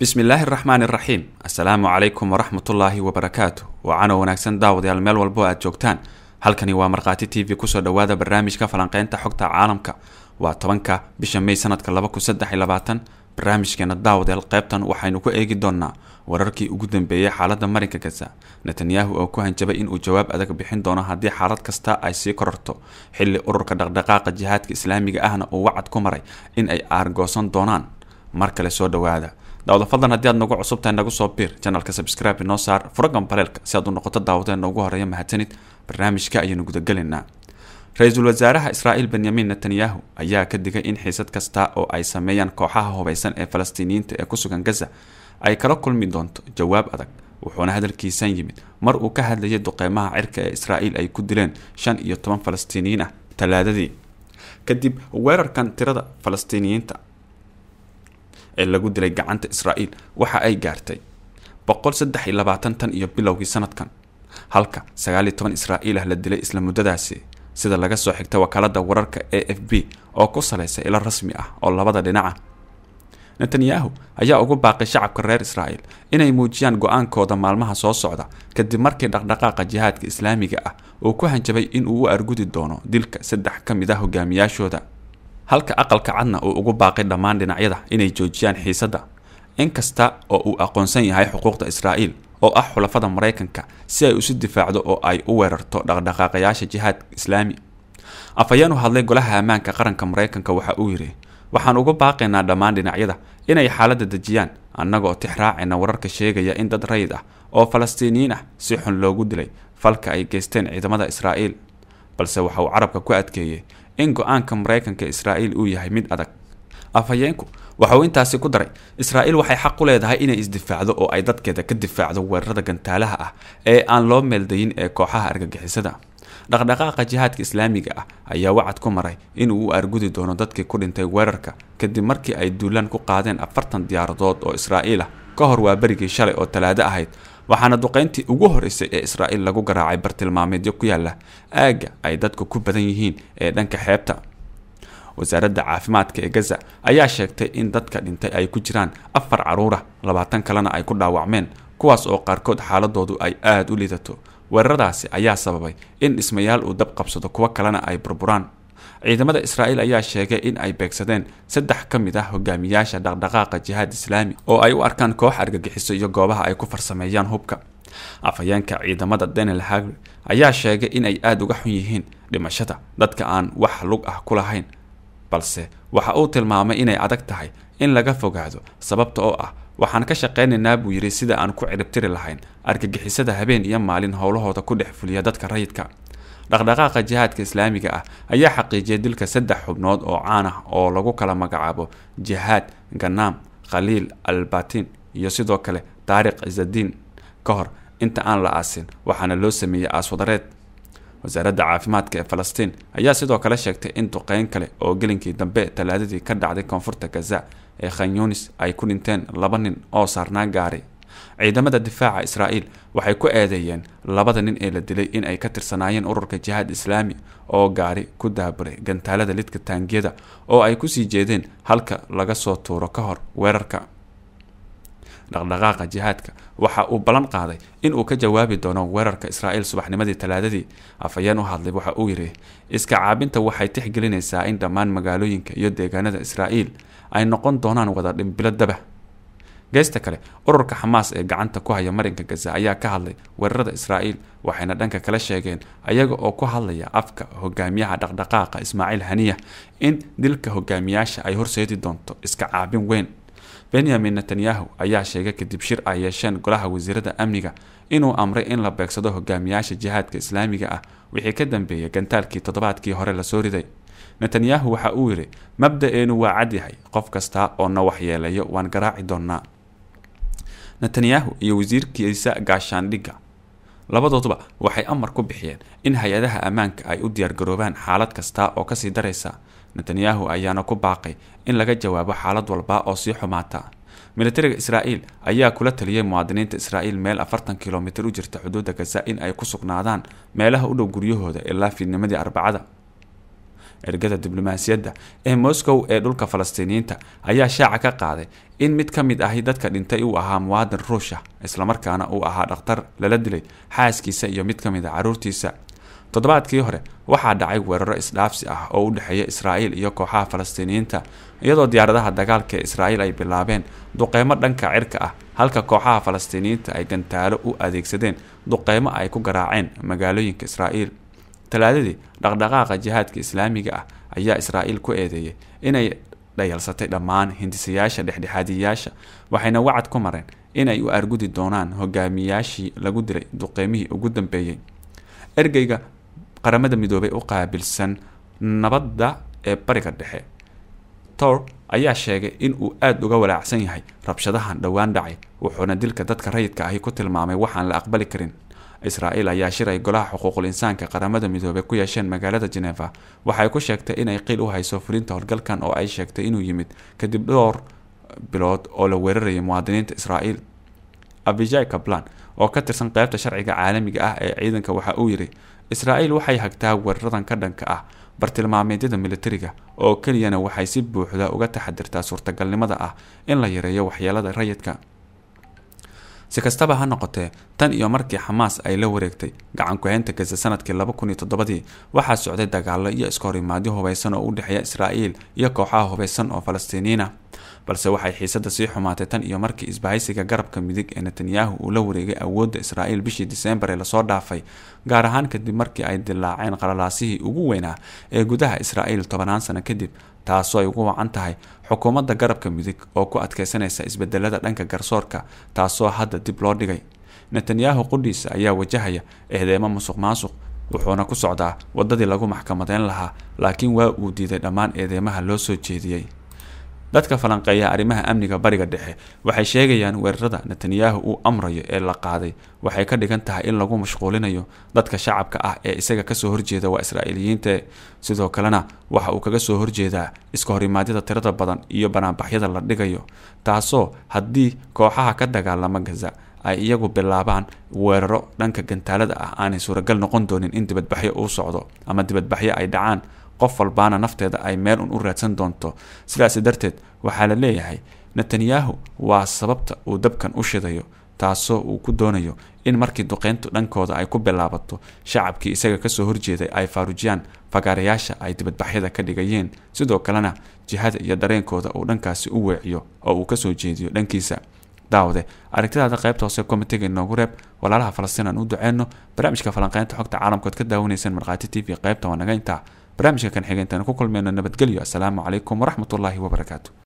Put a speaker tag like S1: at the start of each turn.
S1: bismillaahi raxmaan iraxiim assalaamu calaykum waraxmatullaahi wabarakaatu waa wanaagsan daawadayaal meel walbo aad joogtaan halkani waa markhaati t v kusoo dhowaada barnaamijka falanqeynta xogta caalamka waa tobanka bisha may sanadka laba kun saddex iyo labaatan barnaamijkeena daawadayaal qaybtan waxaynu ku eegi doonaa wararkii ugu dambeeyey xaaladda marinka gaza netanyahu oo ku hanjabay inuu jawaab adag bixin doono haddii xaalad kasta ay sii kororto xilli ururka dhaqdhaqaaqa jihaadka islaamiga ahna uu wacad ku maray in ay aargoosan doonaan mar kale soo dhowaada daawada fadlan haddii aad nagu cusub tahay nagu soo biir janalka sabscribe inoo saar furagan baleelka si aad u noqoto daawadeenna ugu horeeya mahadsanid barnaamijka ayaanu gudagelaynaa ra-iisul wasaaraha israa'iil benyamin netanyahu ayaa ka digay in xiisad kasta oo ay sameeyaan kooxaha hubaysan ee falastiiniyiinta ee ku sugan gaza ay kala kulmi doonto jawaab adag wuxuuna hadalkiisan yimid mar uu ka hadlayay duqeymaha cirka ee israa'iil ay ku dileen shan iyo toban falastiiniyiin ah talaadadii kadib weerarkan tirada falastiiniyiinta ee lagu dilay gacanta israa'iil waxa ay gaartay boqol saddex iyo labaatan tan iyo bilowgii sanadkan halka sagaal iyo toban israa'iil ah la dilay isla muddadaasi sida laga soo xigtay wakaaladda wararka a f b oo ku salaysa ilo rasmi ah oo labada dhinaca ah. netanyahu ayaa ugu baaqay shacabka reer israa'iil inay muujiyaan go-aankooda maalmaha soo socda kadib markii dhaqdhaqaaqa jihaadka islaamiga ah uu ku hanjabay inuu u argudi doono dilka saddex ka mid ah hogaamiyaashooda halka aqalka cadna uu ugu baaqay dhammaan dhinacyada inay joojiyaan xiisadda inkasta oo uu aqoonsan yahay xuquuqda israa'iil oo ah xulafada maraykanka si ay isu difaacdo oo ay u weerarto dhaqdhaqaaqayaasha jihaad islaami afhayeen u hadlay golaha ammaanka qaranka maraykanka waxa uu yidhi waxaan ugu baaqaynaa dhammaan dhinacyada inay xaaladda dejiyaan annagaoo tixraacayna wararka sheegaya in dad rayid ah oo falastiiniyiin ah si xun loogu dilay falka ay geysteen ciidamada israa'iil balse waxa uu carabka ku adkeeyey in go-aanka maraykanka israa'iil uu yahay mid adag afhayeenku waxa intaasi ku daray israa'iil waxay xaq u leedahay inay isdifaacdo oo ay dadkeeda ka difaacdo weerarada gantaalaha ah ee aan loo meeldayin ee kooxaha argagixisada dhaqdhaqaaqa jihaadka islaamiga ah ayaa wacad ku maray inuu u argudi doono dadkii ku dhintay weerarka kadib markii ay duulaan ku qaadeen afartan diyaaradood oo israa'iil ah ka hor waa shalay oo talaado ahayd waxaana duqayntii ugu horreysay ee israa'iil lagu garaacay bartilmaameedyo ku yaalla aagga ay dadku ku badan yihiin ee dhanka xeebta wasaaradda caafimaadka ee gaza ayaa sheegtay in dadka dhintay ay ku jiraan afar caruura labaatan kalena ay ku dhaawacmeen kuwaas oo qaarkood xaaladoodu ay aada u liidato weeraradaasi ayaa sababay in dhismayaal uu dab qabsado kuwo kalena ay burburaan ciidamada israa'iil ayaa sheegay in ay beegsadeen saddex ka mid ah hogaamiyaasha dhaqdhaqaaqa jihaad islaami oo ay u arkaan koox argagixiso iyo goobaha ay ku farsameeyaan hubka afhayeenka ciidamada daniel hagri ayaa sheegay in ay aada uga xun yihiin dhimashada dadka aan wax lug ah ku lahayn balse waxa uu tilmaamay inay adag tahay in laga fogaado sababta oo ah waxaan ka shaqaynaynaa buu yidhi sida aan ku ciribtiri lahayn argagixisada habeen iyo maalin howlahooda ku dhex fuliya dadka rayidka dhaqdhaqaaqa jihaadka islaamiga ah ayaa xaqiijiyay dilka saddex xubnood oo caan ah oo lagu kala magacaabo jihaad ganaam khaliil albatin iyo sidoo kale taariikh cisadiin ka hor inta aan la aasin waxaana loo sameeyey aaswadareed wasaaradda caafimaadka ee falastiin ayaa sidoo kale sheegtay in duqeyn kale oo gelinkii dambe talaadadii ka dhacday koonfurta gaza ee khanyunis ay ku dhinteen laba nin oo saarnaa gaari ciidamada difaaca israa'iil waxay ku eedeeyeen labada nin ee la dilay in ay ka tirsanaayeen ururka jihaad islaami oo gaari ku daaburay gantaalada lidka taangiyada oo ay kusii jeedeen halka laga soo tuuro ka hor weerarka dhaqdhaqaaqa jihaadka waxa uu ballan qaaday in uu ka jawaabi doono weerarka israa'iil subaxnimadii talaadadii afhayeen u hadlay waxa uu yidhi iska caabinta waxay tixgelinaysaa in dhammaan magaalooyinka iyo deegaanada israa'iil ay noqon doonaan wada dhimbilo dabah geysta kale ururka xamaas ee gacanta ku haya marinka gaza ayaa ka hadlay weerarada israa'iil waxayna dhanka kale sheegeen ayaga oo ku hadlaya afka hogaamiyaha dhaqdhaqaaqa ismaaciil haniya in dilka hogaamiyaasha ay horseedi doonto iska caabin weyn benyamin netanyahu ayaa sheegay kadib shir ay yeesheen golaha wasiirada amniga inuu amray in la beegsado hogaamiyaasha jihaadka islaamiga ah wixii ka dambeeyay gantaalkii toddobaadkii hore lasoo riday netanyahu waxa uu yidhi mabda-eenu waa cad yahay qof kastaa oo na waxyeelayo waan garaaci doonnaa netanyahu iyo wasiirkiisa gaashaandhigga labadooduba waxay amar ku bixiyeen in hay-adaha ammaanka ay u diyaargaroobaan xaalad kasta oo kasii daraysa netanyahu ayaana ku baaqay in laga jawaabo xaalad walba oo sii xumaata militariga israa'iil ayaa kula taliyay muwaadiniinta israa'iil meel afartan kilomitir u jirta xuduudda gaza in ay ku sugnaadaan meelaha u dhow guryahooda ilaa fiidnimadii arbacada ergada diblomaasiyadda ee moscow ee dhulka falastiiniyiinta ayaa shaaca ka qaaday in mid ka mid ahi dadka dhintay uu ahaa muwaadin ruush ah islamarkaana uu ahaa dhakhtar lala dilay xaaskiisa iyo mid ka mid a ah caruurtiisa toddobaadkii hore waxaa dhacay weeraro isdhaafsi ah oo u dhexeeya israa'iil iyo kooxaha falastiiniyiinta iyadoo diyaaradaha dagaalka ee israa'iil ay bilaabeen duqeymo dhanka cirka ah halka kooxaha falastiiniyiinta ay gantaalo u adeegsadeen duqeymo ay ku garaaceen magaalooyinka israa'iil talaadadii dhaqdhaqaaqa jihaadka islaamiga ah ayaa israa'iil ku eedeeyay inay dhayalsatay dhammaan hindisayaasha dhexdhexaadiyayaasha waxayna wacad ku mareen inay u argudi doonaan hogaamiyaashii lagu diray duqeymihii ugu dambeeyey ergeyga qaramada midoobay u qaabilsan nabadda ee bariga dhexe tor ayaa sheegay in uu aada uga walaacsan yahay rabshadahan dhowaan dhacay wuxuuna dilka dadka rayidka ahi ku tilmaamay waxaan la aqbali karin israa'iil ayaa shiray golaha xuquuqul insaanka qaramada midoobe ku yeesheen magaalada jeneva waxay ku sheegtay inay qiil u hayso fulinta howlgalkan oo ay sheegtay inuu yimid kadib dhowr bilood oo la weerarayay muwaadiniinta israa'iil abijai kablan oo ka tirsan qaybta sharciga caalamiga ah ee ciidanka waxa uu yidhi israa'iil waxay hagtaa weeraradan ka dhanka ah bartilmaameedyada militariga oo keliyana waxay si buuxda uga taxadirtaa suurtagalnimada ah in la yareeyo waxyeelada rayidka si kastaba ha noqotee tan iyo markii xamaas ay la wareegtay gacan ku-haynta gaza sanadkii laba kun iyo toddobadii waxaa socday dagaallo iyo iska horimaadyo hubaysan oo u dhexeeya israa'iil iyo kooxaha hubaysan oo falastiiniyiin ah balse waxay xiisada sii xumaatay tan iyo markii isbahaysiga garabka midig ee netanyahu uu la wareegay awoodda israa'iil bishii diseembar ee lasoo dhaafay gaar ahaan kadib markii ay dilaaceen qalalaasihii ugu weynaa ee gudaha israa'iil tobanaan sano kadib taasoo ay ugu wacan tahay xukuumadda garabka midig oo ku adkaysanaysa isbedelada dhanka garsoorka taasoo hadda dib loo dhigay netanyahu qudhiisa ayaa wajahaya eedeemo musuq maasuq wuxuuna ku socdaa waddadii lagu maxkamadeyn lahaa laakiin waa uu diiday dhammaan eedeymaha loo soo jeediyey dadka falanqeeya arrimaha amniga bariga dhexe waxay sheegayaan weerarada netanyahu uu amrayo ee la qaaday waxay ka dhigan tahay in lagu mashquulinayo dadka shacabka ah ee isaga kasoo horjeeda waa israa'iiliyiinte sidoo kalena waxa uu kaga soo horjeedaa iska horimaadyada tirada badan iyo banaanbaxyada la dhigayo taasoo haddii kooxaha ka dagaalama gaza ay iyagu bilaabaan weeraro dhanka gantaalada ah aanay suuragal noqon doonin in dibadbaxyo uu socdo ama dibadbaxyo ay dhacaan qof walbaana nafteeda ay meel un u raadsan doonto sidaas darteed waxaa la leeyahay netanyahu waa sababta uu dabkan u shidayo taasoo uu ku doonayo in markii duqeyntu dhankooda ay ku bilaabato shacabkii isaga kasoo horjeeday ay faarujiyaan fagaarayaasha ay dibadbaxyada ka dhigayeen sidoo kalena jihada iyo dareenkooda uu dhankaasi u weeciyo oo uu kasoo jeediyo dhankiisa daawade aragtidaada qaybta hoose komitiga inoogu reeb walaalaha falastiin aan u duceyno barnaamijka falanqeynta xogta caalamkood ka daawanayseen markhaati t v qaybta waa barnaamijka kan xigeentaan ku kulmeyno nabadgelyo assalaamu calaykum waraxmat ullaahi wabarakaatu